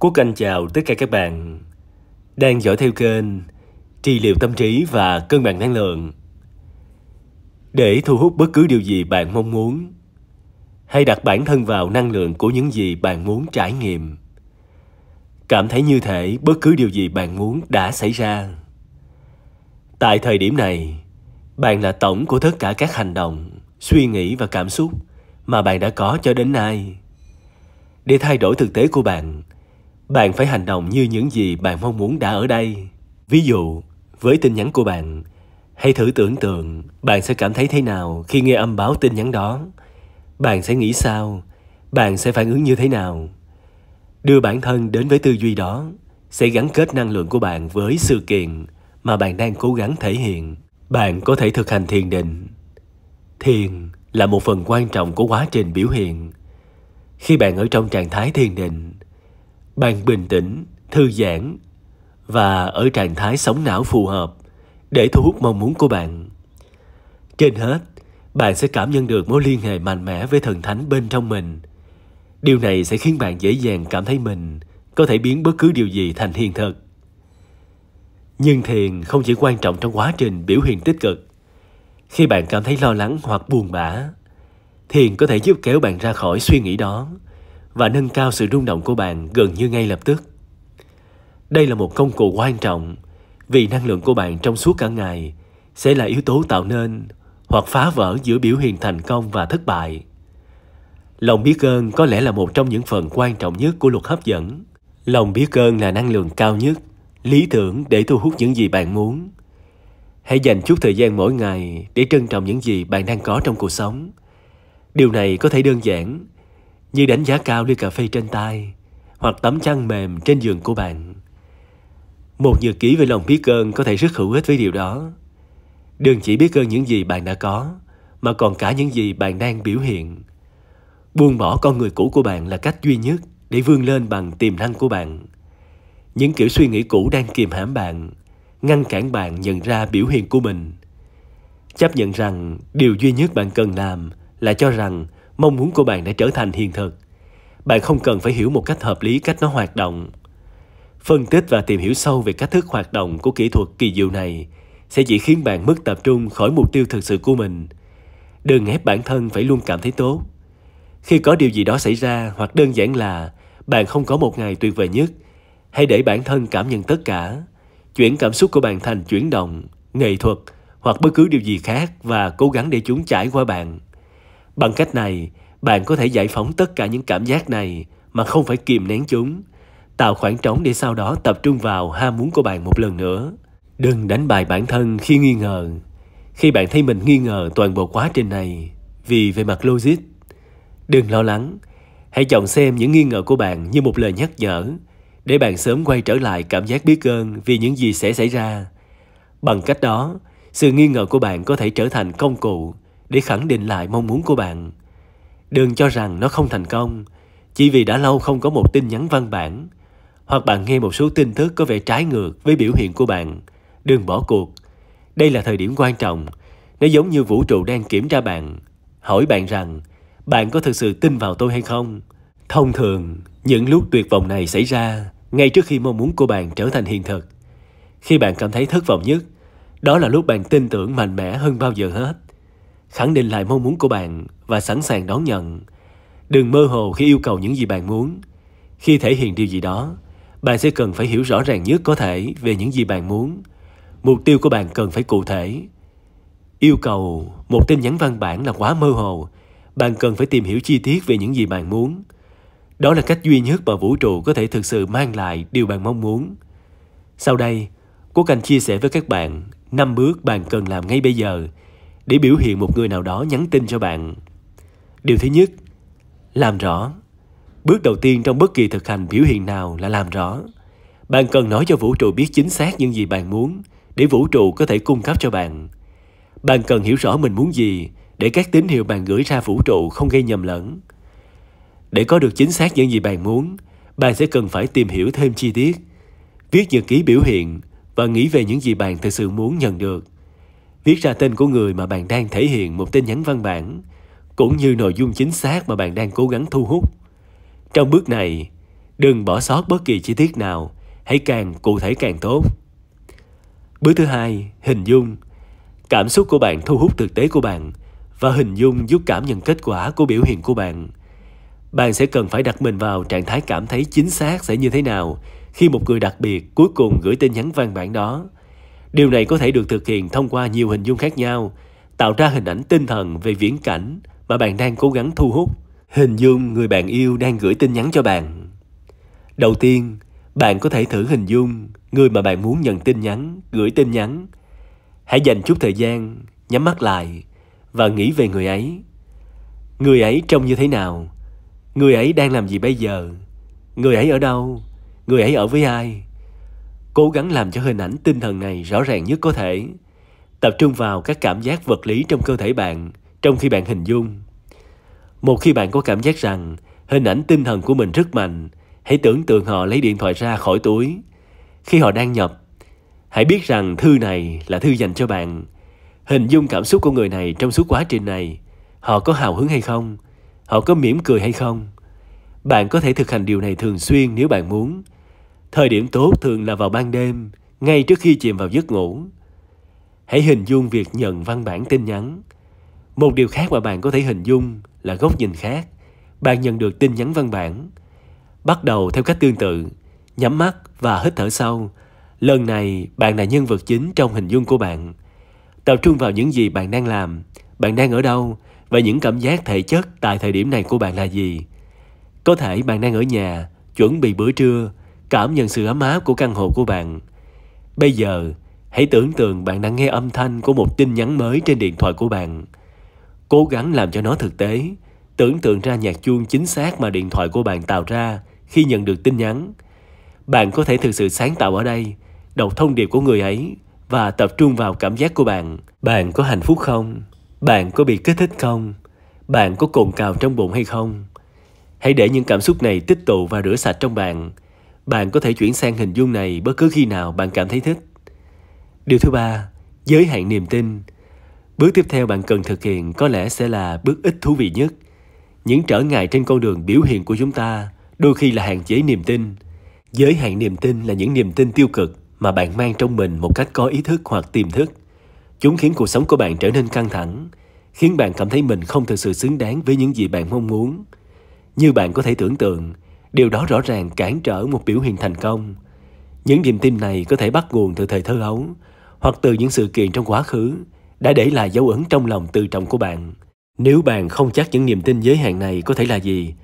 Quốc Anh chào tất cả các bạn đang dõi theo kênh Trị liệu tâm trí và cân bằng năng lượng. Để thu hút bất cứ điều gì bạn mong muốn, hãy đặt bản thân vào năng lượng của những gì bạn muốn trải nghiệm. Cảm thấy như thể bất cứ điều gì bạn muốn đã xảy ra. Tại thời điểm này, bạn là tổng của tất cả các hành động, suy nghĩ và cảm xúc mà bạn đã có cho đến nay. Để thay đổi thực tế của bạn, bạn phải hành động như những gì bạn mong muốn đã ở đây ví dụ với tin nhắn của bạn hãy thử tưởng tượng bạn sẽ cảm thấy thế nào khi nghe âm báo tin nhắn đó bạn sẽ nghĩ sao bạn sẽ phản ứng như thế nào đưa bản thân đến với tư duy đó sẽ gắn kết năng lượng của bạn với sự kiện mà bạn đang cố gắng thể hiện bạn có thể thực hành thiền định thiền là một phần quan trọng của quá trình biểu hiện khi bạn ở trong trạng thái thiền định bạn bình tĩnh thư giãn và ở trạng thái sống não phù hợp để thu hút mong muốn của bạn trên hết bạn sẽ cảm nhận được mối liên hệ mạnh mẽ với thần thánh bên trong mình điều này sẽ khiến bạn dễ dàng cảm thấy mình có thể biến bất cứ điều gì thành hiện thực nhưng thiền không chỉ quan trọng trong quá trình biểu hiện tích cực khi bạn cảm thấy lo lắng hoặc buồn bã thiền có thể giúp kéo bạn ra khỏi suy nghĩ đó và nâng cao sự rung động của bạn gần như ngay lập tức. Đây là một công cụ quan trọng vì năng lượng của bạn trong suốt cả ngày sẽ là yếu tố tạo nên hoặc phá vỡ giữa biểu hiện thành công và thất bại. Lòng biết ơn có lẽ là một trong những phần quan trọng nhất của luật hấp dẫn. Lòng biết ơn là năng lượng cao nhất, lý tưởng để thu hút những gì bạn muốn. Hãy dành chút thời gian mỗi ngày để trân trọng những gì bạn đang có trong cuộc sống. Điều này có thể đơn giản như đánh giá cao ly cà phê trên tay hoặc tấm chăn mềm trên giường của bạn. Một nhật ký về lòng biết ơn có thể rất hữu ích với điều đó. Đừng chỉ biết ơn những gì bạn đã có, mà còn cả những gì bạn đang biểu hiện. Buông bỏ con người cũ của bạn là cách duy nhất để vươn lên bằng tiềm năng của bạn. Những kiểu suy nghĩ cũ đang kìm hãm bạn, ngăn cản bạn nhận ra biểu hiện của mình. Chấp nhận rằng điều duy nhất bạn cần làm là cho rằng mong muốn của bạn đã trở thành hiện thực. Bạn không cần phải hiểu một cách hợp lý cách nó hoạt động. Phân tích và tìm hiểu sâu về cách thức hoạt động của kỹ thuật kỳ diệu này sẽ chỉ khiến bạn mất tập trung khỏi mục tiêu thực sự của mình. Đừng ép bản thân phải luôn cảm thấy tốt. Khi có điều gì đó xảy ra hoặc đơn giản là bạn không có một ngày tuyệt vời nhất, hãy để bản thân cảm nhận tất cả. Chuyển cảm xúc của bạn thành chuyển động, nghệ thuật hoặc bất cứ điều gì khác và cố gắng để chúng trải qua bạn Bằng cách này, bạn có thể giải phóng tất cả những cảm giác này mà không phải kìm nén chúng, tạo khoảng trống để sau đó tập trung vào ham muốn của bạn một lần nữa. Đừng đánh bài bản thân khi nghi ngờ. Khi bạn thấy mình nghi ngờ toàn bộ quá trình này, vì về mặt logic, đừng lo lắng. Hãy chọn xem những nghi ngờ của bạn như một lời nhắc nhở để bạn sớm quay trở lại cảm giác biết ơn vì những gì sẽ xảy ra. Bằng cách đó, sự nghi ngờ của bạn có thể trở thành công cụ để khẳng định lại mong muốn của bạn đừng cho rằng nó không thành công chỉ vì đã lâu không có một tin nhắn văn bản hoặc bạn nghe một số tin tức có vẻ trái ngược với biểu hiện của bạn đừng bỏ cuộc đây là thời điểm quan trọng nó giống như vũ trụ đang kiểm tra bạn hỏi bạn rằng bạn có thực sự tin vào tôi hay không thông thường những lúc tuyệt vọng này xảy ra ngay trước khi mong muốn của bạn trở thành hiện thực khi bạn cảm thấy thất vọng nhất đó là lúc bạn tin tưởng mạnh mẽ hơn bao giờ hết khẳng định lại mong muốn của bạn và sẵn sàng đón nhận. Đừng mơ hồ khi yêu cầu những gì bạn muốn. Khi thể hiện điều gì đó, bạn sẽ cần phải hiểu rõ ràng nhất có thể về những gì bạn muốn. Mục tiêu của bạn cần phải cụ thể. Yêu cầu một tin nhắn văn bản là quá mơ hồ. Bạn cần phải tìm hiểu chi tiết về những gì bạn muốn. Đó là cách duy nhất mà vũ trụ có thể thực sự mang lại điều bạn mong muốn. Sau đây, Quốc Anh chia sẻ với các bạn 5 bước bạn cần làm ngay bây giờ – để biểu hiện một người nào đó nhắn tin cho bạn điều thứ nhất làm rõ bước đầu tiên trong bất kỳ thực hành biểu hiện nào là làm rõ bạn cần nói cho vũ trụ biết chính xác những gì bạn muốn để vũ trụ có thể cung cấp cho bạn bạn cần hiểu rõ mình muốn gì để các tín hiệu bạn gửi ra vũ trụ không gây nhầm lẫn để có được chính xác những gì bạn muốn bạn sẽ cần phải tìm hiểu thêm chi tiết viết nhật ký biểu hiện và nghĩ về những gì bạn thực sự muốn nhận được viết ra tên của người mà bạn đang thể hiện một tin nhắn văn bản cũng như nội dung chính xác mà bạn đang cố gắng thu hút trong bước này đừng bỏ sót bất kỳ chi tiết nào hãy càng cụ thể càng tốt bước thứ hai hình dung cảm xúc của bạn thu hút thực tế của bạn và hình dung giúp cảm nhận kết quả của biểu hiện của bạn bạn sẽ cần phải đặt mình vào trạng thái cảm thấy chính xác sẽ như thế nào khi một người đặc biệt cuối cùng gửi tin nhắn văn bản đó Điều này có thể được thực hiện thông qua nhiều hình dung khác nhau, tạo ra hình ảnh tinh thần về viễn cảnh mà bạn đang cố gắng thu hút. Hình dung người bạn yêu đang gửi tin nhắn cho bạn. Đầu tiên, bạn có thể thử hình dung người mà bạn muốn nhận tin nhắn, gửi tin nhắn. Hãy dành chút thời gian, nhắm mắt lại và nghĩ về người ấy. Người ấy trông như thế nào? Người ấy đang làm gì bây giờ? Người ấy ở đâu? Người ấy ở với ai? cố gắng làm cho hình ảnh tinh thần này rõ ràng nhất có thể. Tập trung vào các cảm giác vật lý trong cơ thể bạn trong khi bạn hình dung. Một khi bạn có cảm giác rằng hình ảnh tinh thần của mình rất mạnh, hãy tưởng tượng họ lấy điện thoại ra khỏi túi. Khi họ đang nhập, hãy biết rằng thư này là thư dành cho bạn. Hình dung cảm xúc của người này trong suốt quá trình này. Họ có hào hứng hay không? Họ có mỉm cười hay không? Bạn có thể thực hành điều này thường xuyên nếu bạn muốn Thời điểm tốt thường là vào ban đêm, ngay trước khi chìm vào giấc ngủ. Hãy hình dung việc nhận văn bản tin nhắn. Một điều khác mà bạn có thể hình dung là góc nhìn khác. Bạn nhận được tin nhắn văn bản. Bắt đầu theo cách tương tự, nhắm mắt và hít thở sâu. Lần này bạn là nhân vật chính trong hình dung của bạn. Tập trung vào những gì bạn đang làm, bạn đang ở đâu và những cảm giác thể chất tại thời điểm này của bạn là gì. Có thể bạn đang ở nhà, chuẩn bị bữa trưa cảm nhận sự ấm áp của căn hộ của bạn. Bây giờ, hãy tưởng tượng bạn đang nghe âm thanh của một tin nhắn mới trên điện thoại của bạn. Cố gắng làm cho nó thực tế, tưởng tượng ra nhạc chuông chính xác mà điện thoại của bạn tạo ra khi nhận được tin nhắn. Bạn có thể thực sự sáng tạo ở đây, đọc thông điệp của người ấy và tập trung vào cảm giác của bạn. Bạn có hạnh phúc không? Bạn có bị kích thích không? Bạn có cồn cào trong bụng hay không? Hãy để những cảm xúc này tích tụ và rửa sạch trong bạn bạn có thể chuyển sang hình dung này bất cứ khi nào bạn cảm thấy thích. Điều thứ ba, giới hạn niềm tin. Bước tiếp theo bạn cần thực hiện có lẽ sẽ là bước ít thú vị nhất. Những trở ngại trên con đường biểu hiện của chúng ta đôi khi là hạn chế niềm tin. Giới hạn niềm tin là những niềm tin tiêu cực mà bạn mang trong mình một cách có ý thức hoặc tiềm thức. Chúng khiến cuộc sống của bạn trở nên căng thẳng, khiến bạn cảm thấy mình không thực sự xứng đáng với những gì bạn mong muốn. Như bạn có thể tưởng tượng, Điều đó rõ ràng cản trở một biểu hiện thành công. Những niềm tin này có thể bắt nguồn từ thời thơ ấu hoặc từ những sự kiện trong quá khứ đã để lại dấu ấn trong lòng tự trọng của bạn. Nếu bạn không chắc những niềm tin giới hạn này có thể là gì,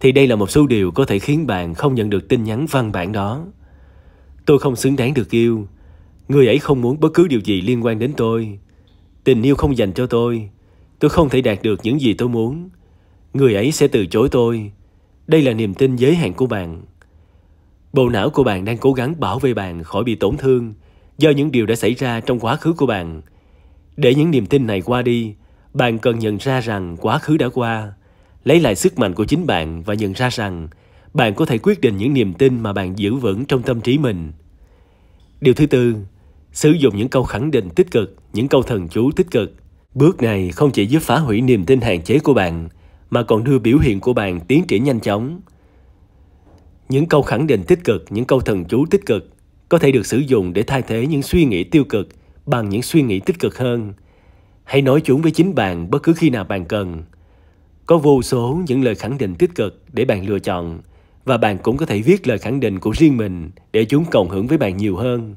thì đây là một số điều có thể khiến bạn không nhận được tin nhắn văn bản đó. Tôi không xứng đáng được yêu. Người ấy không muốn bất cứ điều gì liên quan đến tôi. Tình yêu không dành cho tôi. Tôi không thể đạt được những gì tôi muốn. Người ấy sẽ từ chối tôi đây là niềm tin giới hạn của bạn. Bộ não của bạn đang cố gắng bảo vệ bạn khỏi bị tổn thương do những điều đã xảy ra trong quá khứ của bạn. Để những niềm tin này qua đi, bạn cần nhận ra rằng quá khứ đã qua, lấy lại sức mạnh của chính bạn và nhận ra rằng bạn có thể quyết định những niềm tin mà bạn giữ vững trong tâm trí mình. Điều thứ tư, sử dụng những câu khẳng định tích cực, những câu thần chú tích cực. Bước này không chỉ giúp phá hủy niềm tin hạn chế của bạn mà còn đưa biểu hiện của bạn tiến triển nhanh chóng. Những câu khẳng định tích cực, những câu thần chú tích cực có thể được sử dụng để thay thế những suy nghĩ tiêu cực bằng những suy nghĩ tích cực hơn. Hãy nói chúng với chính bạn bất cứ khi nào bạn cần. Có vô số những lời khẳng định tích cực để bạn lựa chọn và bạn cũng có thể viết lời khẳng định của riêng mình để chúng cộng hưởng với bạn nhiều hơn.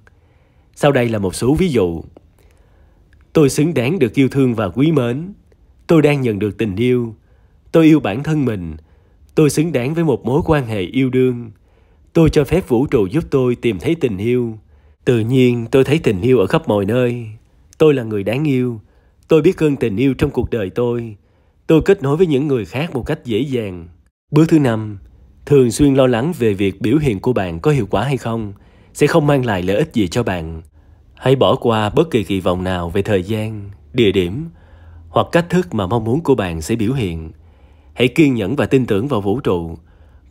Sau đây là một số ví dụ. Tôi xứng đáng được yêu thương và quý mến. Tôi đang nhận được tình yêu tôi yêu bản thân mình tôi xứng đáng với một mối quan hệ yêu đương tôi cho phép vũ trụ giúp tôi tìm thấy tình yêu tự nhiên tôi thấy tình yêu ở khắp mọi nơi tôi là người đáng yêu tôi biết ơn tình yêu trong cuộc đời tôi tôi kết nối với những người khác một cách dễ dàng bước thứ năm thường xuyên lo lắng về việc biểu hiện của bạn có hiệu quả hay không sẽ không mang lại lợi ích gì cho bạn hãy bỏ qua bất kỳ kỳ vọng nào về thời gian địa điểm hoặc cách thức mà mong muốn của bạn sẽ biểu hiện Hãy kiên nhẫn và tin tưởng vào vũ trụ.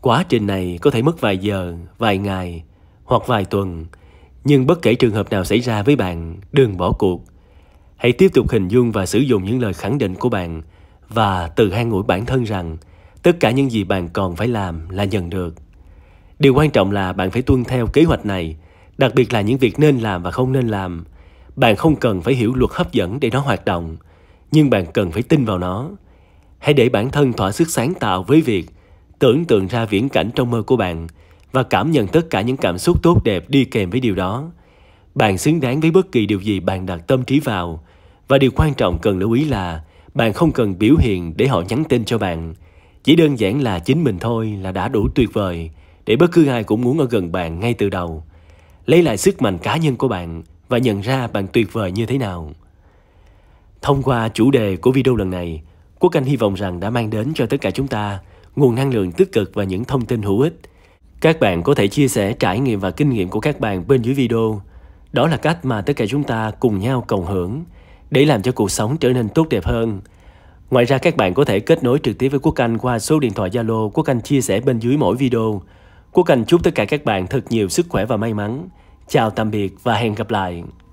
Quá trình này có thể mất vài giờ, vài ngày hoặc vài tuần, nhưng bất kể trường hợp nào xảy ra với bạn, đừng bỏ cuộc. Hãy tiếp tục hình dung và sử dụng những lời khẳng định của bạn và tự an ủi bản thân rằng tất cả những gì bạn còn phải làm là nhận được. Điều quan trọng là bạn phải tuân theo kế hoạch này, đặc biệt là những việc nên làm và không nên làm. Bạn không cần phải hiểu luật hấp dẫn để nó hoạt động, nhưng bạn cần phải tin vào nó. Hãy để bản thân thỏa sức sáng tạo với việc tưởng tượng ra viễn cảnh trong mơ của bạn và cảm nhận tất cả những cảm xúc tốt đẹp đi kèm với điều đó. Bạn xứng đáng với bất kỳ điều gì bạn đặt tâm trí vào và điều quan trọng cần lưu ý là bạn không cần biểu hiện để họ nhắn tin cho bạn. Chỉ đơn giản là chính mình thôi là đã đủ tuyệt vời để bất cứ ai cũng muốn ở gần bạn ngay từ đầu. Lấy lại sức mạnh cá nhân của bạn và nhận ra bạn tuyệt vời như thế nào. Thông qua chủ đề của video lần này, Quốc Anh hy vọng rằng đã mang đến cho tất cả chúng ta nguồn năng lượng tích cực và những thông tin hữu ích. Các bạn có thể chia sẻ trải nghiệm và kinh nghiệm của các bạn bên dưới video. Đó là cách mà tất cả chúng ta cùng nhau cộng hưởng để làm cho cuộc sống trở nên tốt đẹp hơn. Ngoài ra các bạn có thể kết nối trực tiếp với Quốc Anh qua số điện thoại Zalo Quốc Anh chia sẻ bên dưới mỗi video. Quốc Anh chúc tất cả các bạn thật nhiều sức khỏe và may mắn. Chào tạm biệt và hẹn gặp lại.